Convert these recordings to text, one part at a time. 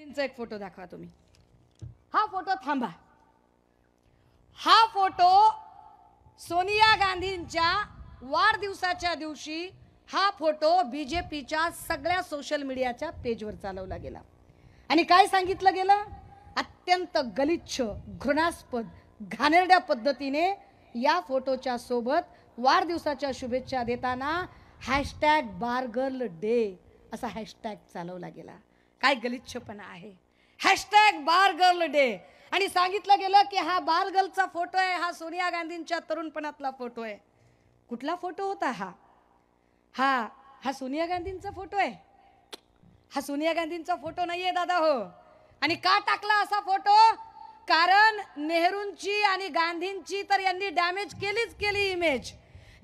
एक फोटो दाखवा तुम्ही हा फोटो थांबा हा फोटो सोनिया गांधींच्या वाढदिवसाच्या दिवशी हा फोटो बी जे पीच्या सगळ्या सोशल मीडियाच्या पेजवर चालवला गेला आणि काय सांगितलं गेलं अत्यंत गलिच्छ घृणास्पद घाणेरड्या पद्धतीने या फोटोच्या सोबत वाढदिवसाच्या शुभेच्छा देताना हॅशटॅग बारगर्ल डे असा हॅशटॅग चालवला गेला काय गलिच्छपणा आहे हॅशटॅग बार गर्ल डे आणि सांगितलं गेलं की हा बार गर्लचा फोटो आहे हा सोनिया गांधींच्या तरुणपणातला फोटो आहे कुठला फोटो होता हा हा हा सोनिया गांधींचा फोटो आहे हा सोनिया गांधींचा फोटो नाही आहे दादा हो आणि का टाकला असा फोटो कारण नेहरूंची आणि गांधींची तर यांनी डॅमेज केलीच केली इमेज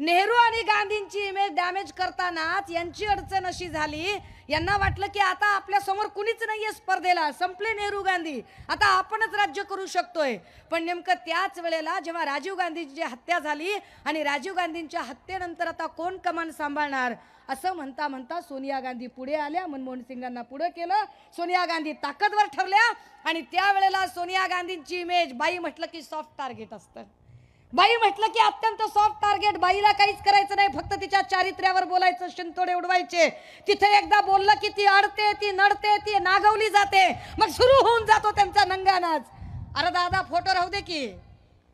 नेहरू आणि गांधींची इमेज डॅमेज करतानाच यांची अडचण अशी झाली यांना वाटलं की आता आपल्या समोर कुणीच नाहीये स्पर्धेला संपले नेहरू गांधी आता आपणच राज्य करू शकतोय पण नेमकं त्याच वेळेला जेव्हा राजीव गांधीची हत्या झाली आणि राजीव गांधींच्या हत्येनंतर आता कोण कमान सांभाळणार असं म्हणता म्हणता सोनिया गांधी पुढे आल्या मनमोहन सिंगांना पुढे केलं सोनिया गांधी ताकदवर ठरल्या आणि त्यावेळेला सोनिया गांधींची इमेज बाई म्हटलं की सॉफ्ट टार्गेट असतं बाई म्हटलं की अत्यंत सॉफ्ट टार्गेट बाईला काहीच करायचं नाही फक्त तिच्या चारित्र्यावर बोलायचं शिंतोडे उडवायचे तिथे एकदा बोललं की ती अडते ती नडते ती नागवली जाते मग सुरू होऊन जातो त्यांचा नंगानाच अरे दादा फोटो राहू दे की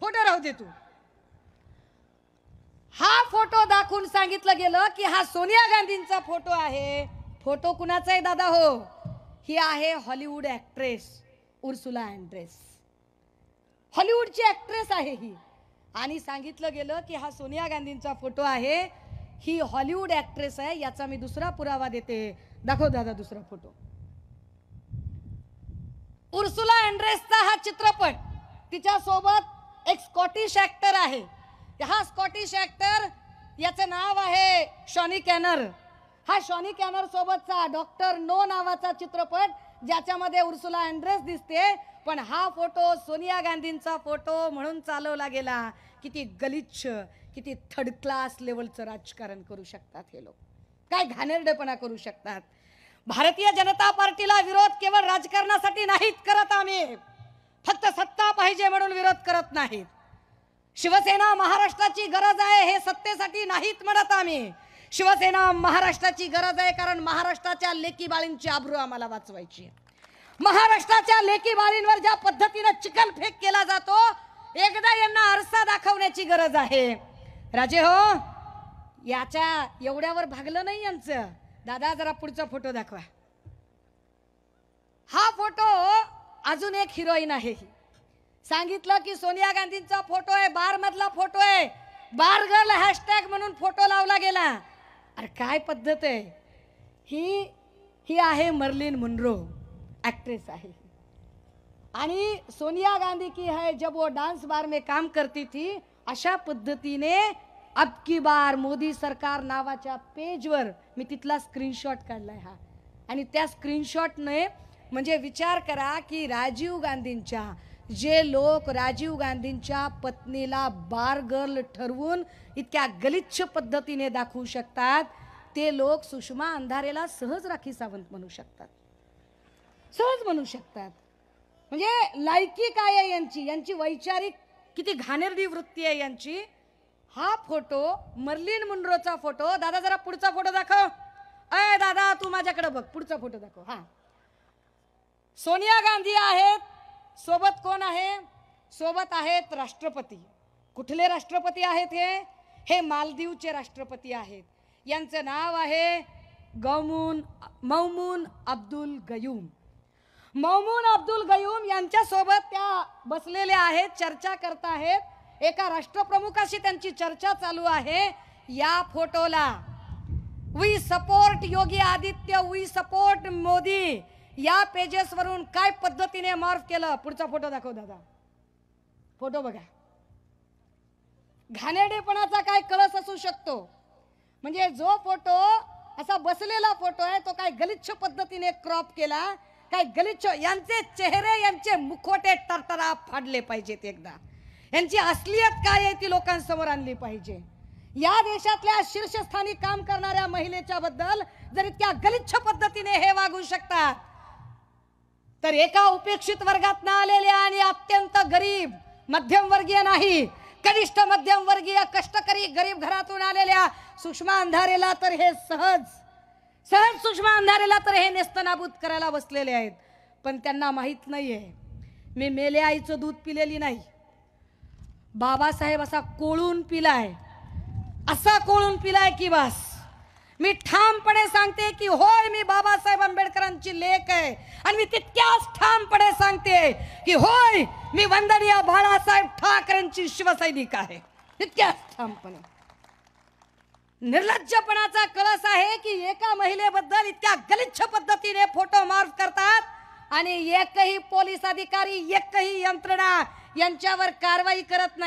फोटो राहू दे तू हा फोटो दाखवून सांगितलं गेलं की हा सोनिया गांधींचा फोटो आहे फोटो कुणाचा आहे दादा हो ही आहे हॉलिवूड ऍक्ट्रेस उर्सुला अँड्रेस हॉलिवूडची ऍक्ट्रेस आहे ही आणि सांगितलं गेलं की हा सोनिया गांधींचा फोटो आहे ही हॉलिवूड ॲक्ट्रेस आहे याचा मी दुसरा पुरावा देते दाखव दादा दुसरा फोटो उर्सुला अँड्रेसचा हा चित्रपट तिच्या सोबत एक स्कॉटिश ॲक्टर आहे हा स्कॉटिश ॲक्टर याचं नाव आहे शॉनी कॅनर हा शॉनी कॅनर सोबतचा डॉक्टर नो नावाचा चित्रपट ज्याच्यामध्ये उर्सुला अँड्रेस दिसते पण हा फोटो सोनिया गांधींचा फोटो म्हणून चालवला गेला किती गलिच्छ किती थर्ड क्लास लेवलचं राजकारण करू शकतात हे लोक काय घाणेरडेपणा करू शकतात भारतीय जनता पार्टीला विरोध केवळ राजकारणासाठी नाहीत करत आम्ही फक्त सत्ता पाहिजे म्हणून विरोध करत नाहीत शिवसेना महाराष्ट्राची गरज आहे हे सत्तेसाठी नाहीत म्हणत आम्ही शिवसेना महाराष्ट्राची गरज आहे कारण महाराष्ट्राच्या लेकी बाळींची आब्रू आम्हाला वाचवायची महाराष्ट्राच्या लेकी बाळींवर ज्या पद्धतीनं चिकन फेक केला जातो एकदा यांना आरसा दाखवण्याची गरज आहे राजे हो याच्या एवढ्यावर भागलं नाही यांचं दादा जरा पुढचा फोटो दाखवा हा फोटो अजून एक हिरोईन आहे सांगितलं की सोनिया गांधींचा फोटो आहे बारमधला फोटो आहे गर्ल हॅशटॅग म्हणून फोटो लावला गेला अरे काय पद्धत आहे ही ही आहे मर्लिन मुनरो ॲक्ट्रेस आहे आणि सोनिया गांधी की है जब वो डांस बार में काम करती थी अशा पद्धतीने अबकी बार मोदी सरकार नावाच्या पेजवर मी तिथला स्क्रीनशॉट काढला हा आणि त्या स्क्रीनशॉटने म्हणजे विचार करा की राजीव गांधींच्या जे लोक राजीव गांधींच्या पत्नीला बार गर्ल ठरवून इतक्या गलिच्छ पद्धतीने दाखवू शकतात ते लोक सुषमा अंधारेला सहज राखी सावंत म्हणू शकतात सहज म्हणू शकतात म्हणजे लायकी काय आहे यांची यांची वैचारिक किती घाणेरडी वृत्ती आहे यांची हा फोटो मर्लिन मुंड्रोचा फोटो दादा जरा पुढचा फोटो दाखव अय दादा तू माझ्याकडे बघ पुढचा फोटो दाखव हा सोनिया गांधी आहेत सोबत कोण आहे सोबत आहेत राष्ट्रपती कुठले राष्ट्रपती आहेत हे हे मालदीवचे राष्ट्रपती आहेत यांचं नाव आहे गौमून मौमून अब्दुल गयूम मौमून अब्दुल गयूम यांच्यासोबत त्या बसलेल्या आहेत चर्चा करत आहेत एका राष्ट्रप्रमुखाशी त्यांची चर्चा चालू आहे या फोटोला we support Yogi Aditya we support Modi या पेजेसवरून काय पद्धतीने मार्फ केलं पुढचा फोटो दाखव दादा फोटो बघा घाणेडेपणाचा काय कळस असू शकतो म्हणजे जो फोटो असा बसलेला फोटो आहे तो काय गलिच्छ पद्धतीने क्रॉप केला काय गलिच्छ यांचे चेहरे यांचे मुखोटे टरतरा फाडले पाहिजेत एकदा यांची असलियत काय आहे ती लोकांसमोर आणली पाहिजे या देशातल्या शीर्षस्थानी काम करणाऱ्या महिलेच्या बद्दल जर इतक्या गलिच्छ पद्धतीने हे वागू शकतात तर एका उपेक्षित वर्गात ना आलेले आणि अत्यंत गरीब मध्यमवर्गीय नाही कनिष्ठ मध्यमवर्गीय कष्टकरी गरीब घरातून आलेल्या सुषमा अंधारेला तर हे सहज सहज सुषमा अंधारेला तर हे नेस्तनाबूत करायला बसलेले आहेत पण त्यांना माहीत नाही आहे मी मेले आईचं दूध पिलेली नाही बाबासाहेब असा कोळून पिलाय असा कोळून पिलाय की बस मी ठामपणे सांगते की होय मी बाबासाहेब आंबेडकरांची लेख आहे आणि मी तितक्याच ठामपणे सांगते की होय मी वंदनीय बाळासाहेब ठाकरेंची शिवसैनिक आहे तितक्याच ठामपणे निर्लज्जपणाचा कळस आहे की एका महिलेबद्दल इतक्या गलिच्छ पद्धतीने फोटो मार्फ करतात आणि एकही पोलीस अधिकारी एकही यंत्रणा यांच्यावर कारवाई करत नाही